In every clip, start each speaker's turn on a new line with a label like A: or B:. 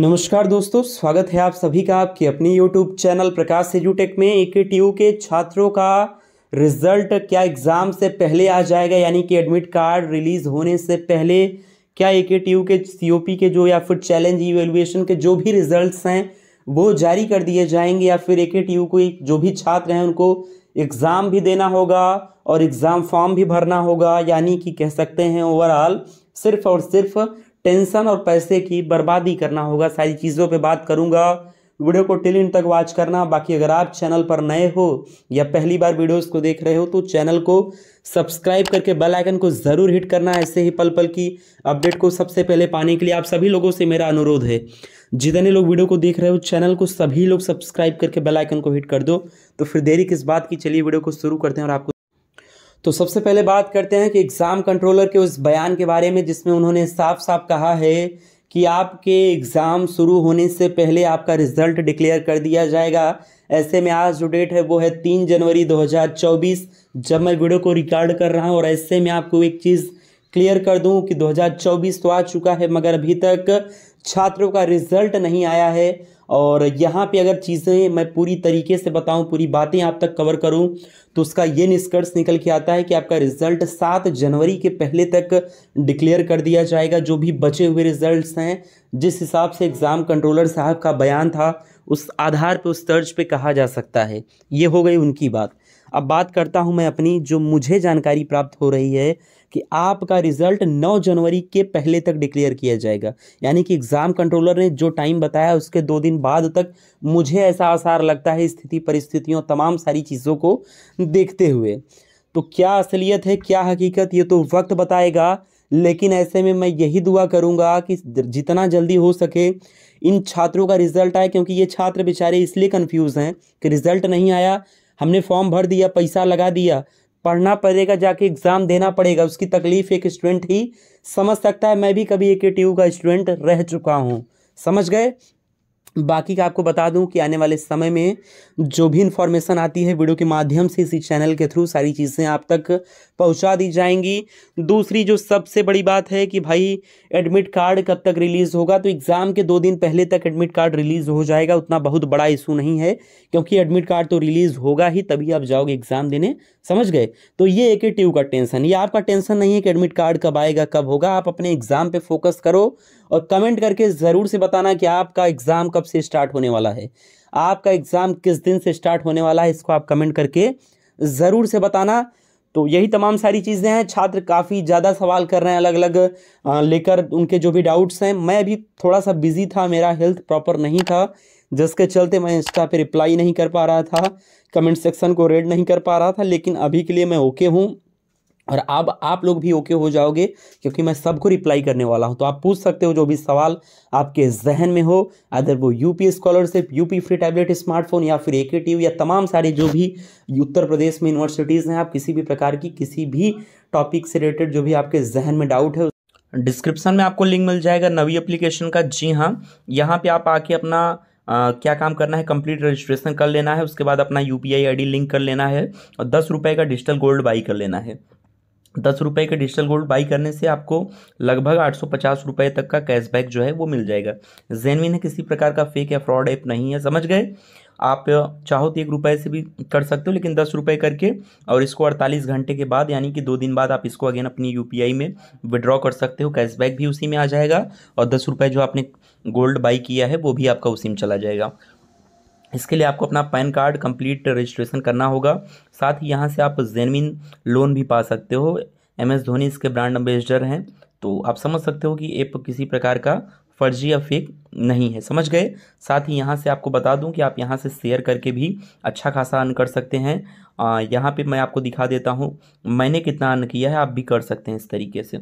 A: नमस्कार दोस्तों स्वागत है आप सभी का आपके अपने यूट्यूब चैनल प्रकाश एजुटेक में ए के के छात्रों का रिजल्ट क्या एग्ज़ाम से पहले आ जाएगा यानी कि एडमिट कार्ड रिलीज़ होने से पहले क्या ए के यू के जो या फिर चैलेंज इवेलुएशन के जो भी रिजल्ट्स हैं वो जारी कर दिए जाएंगे या फिर ए को जो भी छात्र हैं उनको एग्ज़ाम भी देना होगा और एग्ज़ाम फॉर्म भी भरना होगा यानी कि कह सकते हैं ओवरऑल सिर्फ और सिर्फ टेंशन और पैसे की बर्बादी करना होगा सारी चीज़ों पे बात करूँगा वीडियो को टिल इन तक वॉच करना बाकी अगर आप चैनल पर नए हो या पहली बार वीडियोस को देख रहे हो तो चैनल को सब्सक्राइब करके बेल आइकन को ज़रूर हिट करना ऐसे ही पल पल की अपडेट को सबसे पहले पाने के लिए आप सभी लोगों से मेरा अनुरोध है जितने लोग वीडियो को देख रहे हो चैनल को सभी लोग सब्सक्राइब करके बेलाइकन को हिट कर दो तो फिर देरी किस बात की चलिए वीडियो को शुरू करते हैं और आपको तो सबसे पहले बात करते हैं कि एग्ज़ाम कंट्रोलर के उस बयान के बारे में जिसमें उन्होंने साफ साफ कहा है कि आपके एग्ज़ाम शुरू होने से पहले आपका रिजल्ट डिक्लेयर कर दिया जाएगा ऐसे में आज जो डेट है वो है तीन जनवरी 2024 जब मैं वीडियो को रिकॉर्ड कर रहा हूँ और ऐसे में आपको एक चीज़ क्लियर कर दूं कि 2024 तो आ चुका है मगर अभी तक छात्रों का रिजल्ट नहीं आया है और यहाँ पे अगर चीज़ें मैं पूरी तरीके से बताऊँ पूरी बातें आप तक कवर करूँ तो उसका ये निष्कर्ष निकल के आता है कि आपका रिजल्ट सात जनवरी के पहले तक डिक्लेयर कर दिया जाएगा जो भी बचे हुए रिजल्ट्स हैं जिस हिसाब से एग्ज़ाम कंट्रोलर साहब का बयान था उस आधार पर उस तर्ज पर कहा जा सकता है ये हो गई उनकी बात अब बात करता हूं मैं अपनी जो मुझे जानकारी प्राप्त हो रही है कि आपका रिजल्ट 9 जनवरी के पहले तक डिक्लेयर किया जाएगा यानी कि एग्ज़ाम कंट्रोलर ने जो टाइम बताया उसके दो दिन बाद तक मुझे ऐसा आसार लगता है स्थिति परिस्थितियों तमाम सारी चीज़ों को देखते हुए तो क्या असलियत है क्या हकीकत ये तो वक्त बताएगा लेकिन ऐसे में मैं यही दुआ करूंगा कि जितना जल्दी हो सके इन छात्रों का रिज़ल्ट आए क्योंकि ये छात्र बेचारे इसलिए कंफ्यूज हैं कि रिज़ल्ट नहीं आया हमने फॉर्म भर दिया पैसा लगा दिया पढ़ना पड़ेगा जाके एग्ज़ाम देना पड़ेगा उसकी तकलीफ़ एक स्टूडेंट ही समझ सकता है मैं भी कभी एक ए का स्टूडेंट रह चुका हूँ समझ गए बाकी का आपको बता दूं कि आने वाले समय में जो भी इन्फॉर्मेशन आती है वीडियो के माध्यम से इसी चैनल के थ्रू सारी चीज़ें आप तक पहुंचा दी जाएंगी दूसरी जो सबसे बड़ी बात है कि भाई एडमिट कार्ड कब तक रिलीज़ होगा तो एग्ज़ाम के दो दिन पहले तक एडमिट कार्ड रिलीज़ हो जाएगा उतना बहुत बड़ा इशू नहीं है क्योंकि एडमिट कार्ड तो रिलीज़ होगा ही तभी आप जाओगे एग्ज़ाम देने समझ गए तो ये एक ट्यू का टेंशन ये आपका टेंशन नहीं है कि एडमिट कार्ड कब आएगा कब होगा आप अपने एग्ज़ाम पर फोकस करो और कमेंट करके ज़रूर से बताना कि आपका एग्ज़ाम कब से स्टार्ट होने वाला है आपका एग्ज़ाम किस दिन से स्टार्ट होने वाला है इसको आप कमेंट करके ज़रूर से बताना तो यही तमाम सारी चीज़ें हैं छात्र काफ़ी ज़्यादा सवाल कर रहे हैं अलग अलग लेकर उनके जो भी डाउट्स हैं मैं भी थोड़ा सा बिज़ी था मेरा हेल्थ प्रॉपर नहीं था जिसके चलते मैं इंस्टा पे रिप्लाई नहीं कर पा रहा था कमेंट सेक्शन को रेड नहीं कर पा रहा था लेकिन अभी के लिए मैं ओके हूँ और अब आप लोग भी ओके हो जाओगे क्योंकि मैं सबको रिप्लाई करने वाला हूँ तो आप पूछ सकते हो जो भी सवाल आपके जहन में हो अदर वो UP scholarship UP free tablet smartphone या फिर टी या तमाम सारे जो भी उत्तर प्रदेश में यूनिवर्सिटीज़ हैं आप किसी भी प्रकार की किसी भी टॉपिक से रिलेटेड जो भी आपके जहन में डाउट है डिस्क्रिप्शन में आपको लिंक मिल जाएगा नवी अप्लीकेशन का जी हाँ यहाँ पर आप आके अपना Uh, क्या काम करना है कंप्लीट रजिस्ट्रेशन कर लेना है उसके बाद अपना यू पी आई लिंक कर लेना है और दस रुपये का डिजिटल गोल्ड बाई कर लेना है दस रुपये के डिजिटल गोल्ड बाई करने से आपको लगभग आठ सौ पचास रुपये तक का कैशबैक जो है वो मिल जाएगा जेनविन है किसी प्रकार का फेक या फ्रॉड ऐप नहीं है समझ गए आप चाहो तो एक रुपये से भी कर सकते हो लेकिन दस रुपये करके और इसको अड़तालीस घंटे के बाद यानी कि दो दिन बाद आप इसको अगेन अपनी यू में विड्रॉ कर सकते हो कैशबैक भी उसी में आ जाएगा और दस रुपये जो आपने गोल्ड बाई किया है वो भी आपका उसी में चला जाएगा इसके लिए आपको अपना पैन कार्ड कंप्लीट रजिस्ट्रेशन करना होगा साथ ही यहाँ से आप जेनविन लोन भी पा सकते हो एम एस धोनी इसके ब्रांड एम्बेसडर हैं तो आप समझ सकते हो कि ऐप किसी प्रकार का फर्जी या फेक नहीं है समझ गए साथ ही यहाँ से आपको बता दूं कि आप यहाँ से शेयर करके भी अच्छा खासा अर्न कर सकते हैं यहाँ पे मैं आपको दिखा देता हूँ मैंने कितना अर्न किया है आप भी कर सकते हैं इस तरीके से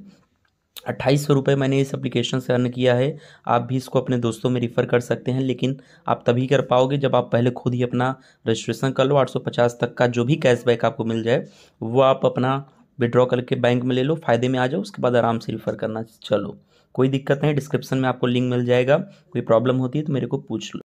A: अट्ठाईस सौ रुपये मैंने इस एप्लीकेशन से अर्न किया है आप भी इसको अपने दोस्तों में रिफ़र कर सकते हैं लेकिन आप तभी कर पाओगे जब आप पहले खुद ही अपना रजिस्ट्रेशन कर लो 850 तक का जो भी कैशबैक आपको मिल जाए वो आप अपना विड्रॉ करके बैंक में ले लो फ़ायदे में आ जाओ उसके बाद आराम से रिफ़र करना चलो कोई दिक्कत नहीं डिस्क्रिप्शन में आपको लिंक मिल जाएगा कोई प्रॉब्लम होती है तो मेरे को पूछ लो